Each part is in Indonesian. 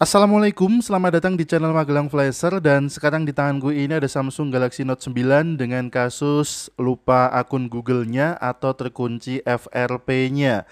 Assalamualaikum, selamat datang di channel Magelang Flasher dan sekarang di tangan gue ini ada Samsung Galaxy Note 9 dengan kasus lupa akun Google-nya atau terkunci FRP-nya.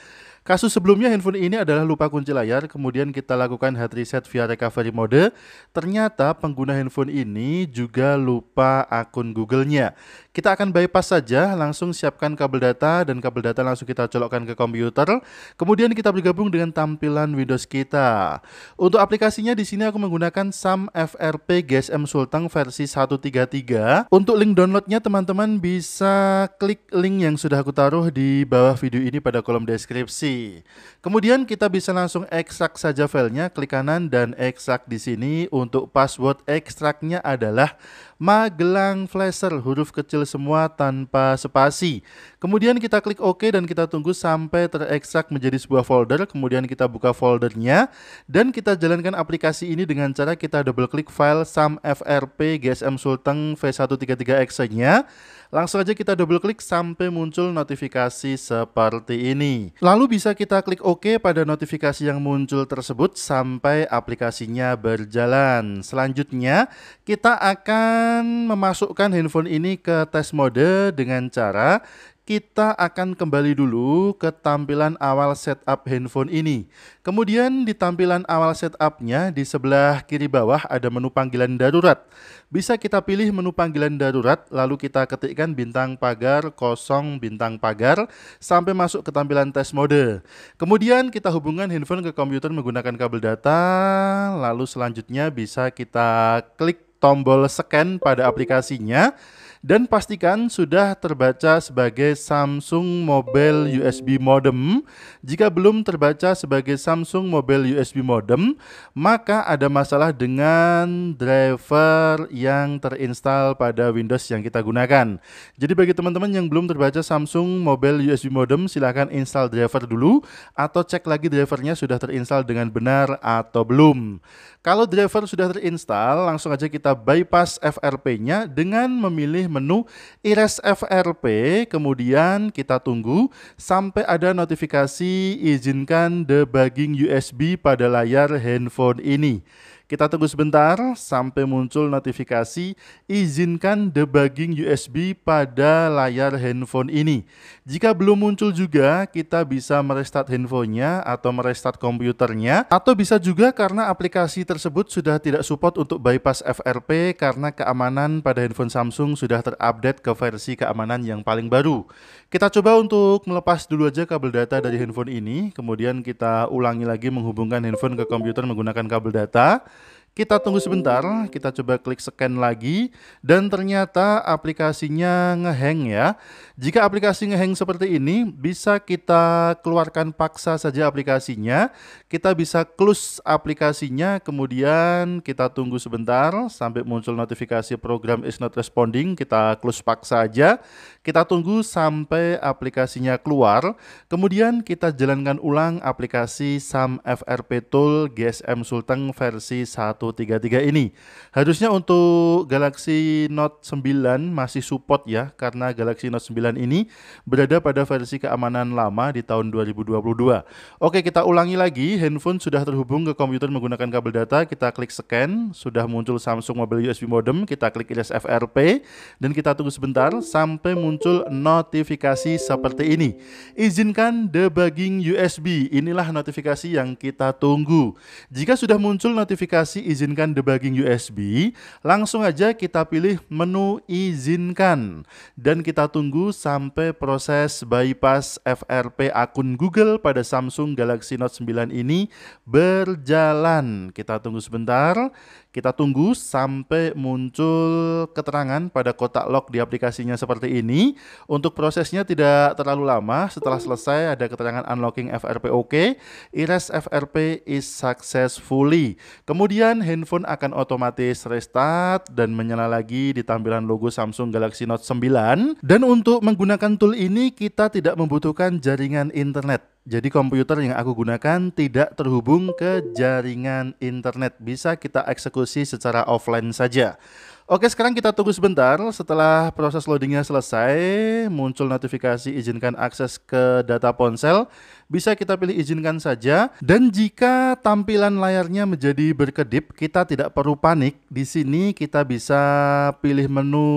Kasus sebelumnya handphone ini adalah lupa kunci layar, kemudian kita lakukan hard reset via recovery mode. Ternyata pengguna handphone ini juga lupa akun Google-nya. Kita akan bypass saja, langsung siapkan kabel data dan kabel data langsung kita colokkan ke komputer. Kemudian kita bergabung dengan tampilan Windows kita. Untuk aplikasinya di sini aku menggunakan SAM FRP GSM Sultan versi 133. Untuk link downloadnya teman-teman bisa klik link yang sudah aku taruh di bawah video ini pada kolom deskripsi. Kemudian kita bisa langsung ekstrak saja filenya, klik kanan dan ekstrak di sini untuk password ekstraknya adalah Magelang Flasher huruf kecil semua tanpa spasi. Kemudian kita klik OK dan kita tunggu sampai terekstrak menjadi sebuah folder. Kemudian kita buka foldernya dan kita jalankan aplikasi ini dengan cara kita double klik file sam frp gsm sulteng v133exe-nya. Langsung aja kita double klik sampai muncul notifikasi seperti ini. Lalu bisa kita klik OK pada notifikasi yang muncul tersebut sampai aplikasinya berjalan. Selanjutnya kita akan akan memasukkan handphone ini ke tes mode dengan cara kita akan kembali dulu ke tampilan awal setup handphone ini. Kemudian di tampilan awal setupnya di sebelah kiri bawah ada menu panggilan darurat. Bisa kita pilih menu panggilan darurat lalu kita ketikkan bintang pagar kosong bintang pagar sampai masuk ke tampilan tes mode. Kemudian kita hubungkan handphone ke komputer menggunakan kabel data lalu selanjutnya bisa kita klik tombol scan pada aplikasinya dan pastikan sudah terbaca sebagai Samsung Mobile USB Modem. Jika belum terbaca sebagai Samsung Mobile USB Modem, maka ada masalah dengan driver yang terinstall pada Windows yang kita gunakan. Jadi bagi teman-teman yang belum terbaca Samsung Mobile USB Modem, silahkan install driver dulu atau cek lagi drivernya sudah terinstall dengan benar atau belum. Kalau driver sudah terinstall, langsung aja kita bypass FRP-nya dengan memilih menu IRES FRP, kemudian kita tunggu sampai ada notifikasi izinkan debugging USB pada layar handphone ini. Kita tunggu sebentar sampai muncul notifikasi izinkan debugging USB pada layar handphone ini. Jika belum muncul juga, kita bisa merestart handphonenya atau merestart komputernya atau bisa juga karena aplikasi tersebut sudah tidak support untuk bypass FRP karena keamanan pada handphone Samsung sudah terupdate ke versi keamanan yang paling baru. Kita coba untuk melepas dulu aja kabel data dari handphone ini, kemudian kita ulangi lagi menghubungkan handphone ke komputer menggunakan kabel data. Kita tunggu sebentar, kita coba klik scan lagi dan ternyata aplikasinya ngehang ya. Jika aplikasi ngehang seperti ini, bisa kita keluarkan paksa saja aplikasinya. Kita bisa close aplikasinya, kemudian kita tunggu sebentar sampai muncul notifikasi program is not responding, kita close paksa aja. Kita tunggu sampai aplikasinya keluar, kemudian kita jalankan ulang aplikasi SAM FRP Tool GSM Sultan versi 1 133 ini. Harusnya untuk Galaxy Note 9 masih support ya karena Galaxy Note 9 ini berada pada versi keamanan lama di tahun 2022. Oke, kita ulangi lagi. Handphone sudah terhubung ke komputer menggunakan kabel data, kita klik scan, sudah muncul Samsung Mobile USB Modem, kita klik iris FRP dan kita tunggu sebentar sampai muncul notifikasi seperti ini. Izinkan debugging USB. Inilah notifikasi yang kita tunggu. Jika sudah muncul notifikasi izinkan debugging USB, langsung aja kita pilih menu izinkan dan kita tunggu sampai proses bypass FRP akun Google pada Samsung Galaxy Note 9 ini berjalan. Kita tunggu sebentar, kita tunggu sampai muncul keterangan pada kotak lock di aplikasinya seperti ini. Untuk prosesnya tidak terlalu lama, setelah selesai ada keterangan unlocking FRP OK, erase FRP is successfully. Kemudian kemudian handphone akan otomatis restart dan menyala lagi di tampilan logo Samsung Galaxy Note 9. Dan untuk menggunakan tool ini kita tidak membutuhkan jaringan internet. Jadi komputer yang aku gunakan tidak terhubung ke jaringan internet, bisa kita eksekusi secara offline saja. Oke, sekarang kita tunggu sebentar. Setelah proses loadingnya selesai, muncul notifikasi izinkan akses ke data ponsel bisa kita pilih izinkan saja. Dan jika tampilan layarnya menjadi berkedip, kita tidak perlu panik. Di sini kita bisa pilih menu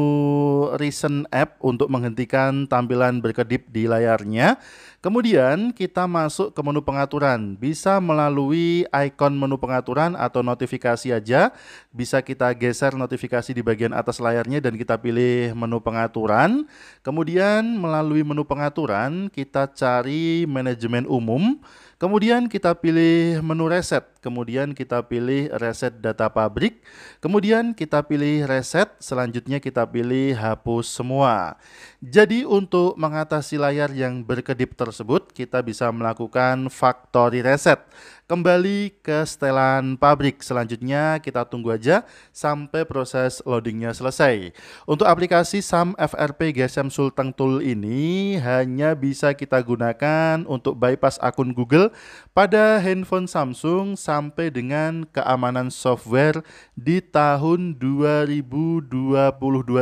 Recent App untuk menghentikan tampilan berkedip di layarnya. Kemudian kita masuk ke menu pengaturan, bisa melalui ikon menu pengaturan atau notifikasi aja, bisa kita geser notifikasi di bagian atas layarnya dan kita pilih menu pengaturan. Kemudian melalui menu pengaturan kita cari manajemen umum Kemudian kita pilih menu reset, kemudian kita pilih reset data pabrik, kemudian kita pilih reset, selanjutnya kita pilih hapus semua. Jadi untuk mengatasi layar yang berkedip tersebut, kita bisa melakukan factory reset. Kembali ke setelan pabrik, selanjutnya kita tunggu aja sampai proses loadingnya selesai. Untuk aplikasi SAM FRP GSM Sultan Tool ini hanya bisa kita gunakan untuk bypass akun Google pada handphone Samsung sampai dengan keamanan software di tahun 2022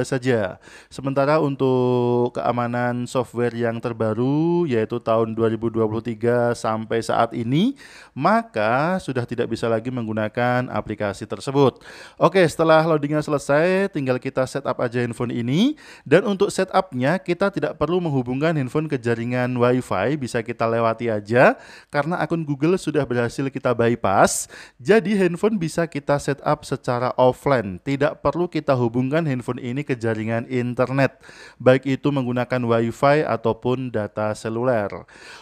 saja. Sementara untuk keamanan software yang terbaru yaitu tahun 2023 sampai saat ini maka sudah tidak bisa lagi menggunakan aplikasi tersebut. Oke, setelah loadingnya selesai tinggal kita setup aja handphone ini dan untuk setupnya kita tidak perlu menghubungkan handphone ke jaringan WiFi bisa kita lewati aja karena akun Google sudah berhasil kita bypass, jadi handphone bisa kita setup secara offline. Tidak perlu kita hubungkan handphone ini ke jaringan internet, baik itu menggunakan WiFi ataupun data seluler.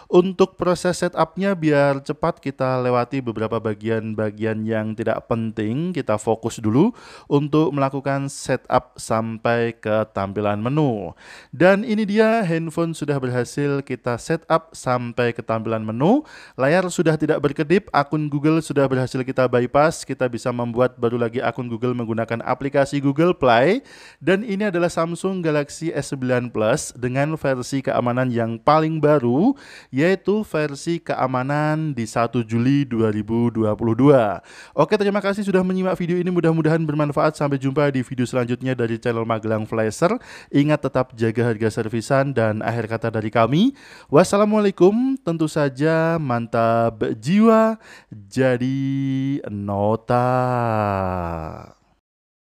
Untuk proses setupnya biar cepat kita lewati beberapa bagian-bagian yang tidak penting, kita fokus dulu untuk melakukan setup sampai ke tampilan menu. Dan ini dia handphone sudah berhasil kita setup sampai ke tampilan menu. Layar sudah tidak berkedip, akun Google sudah berhasil kita bypass, kita bisa membuat baru lagi akun Google menggunakan aplikasi Google Play. Dan ini adalah Samsung Galaxy S9 Plus dengan versi keamanan yang paling baru, yaitu versi keamanan di 1 Juli 2022. Oke, terima kasih sudah menyimak video ini, mudah-mudahan bermanfaat. Sampai jumpa di video selanjutnya dari channel Magelang Flasher. Ingat tetap jaga harga servisan dan akhir kata dari kami. Wassalamualaikum, tentu saja mantap jiwa jadi nota.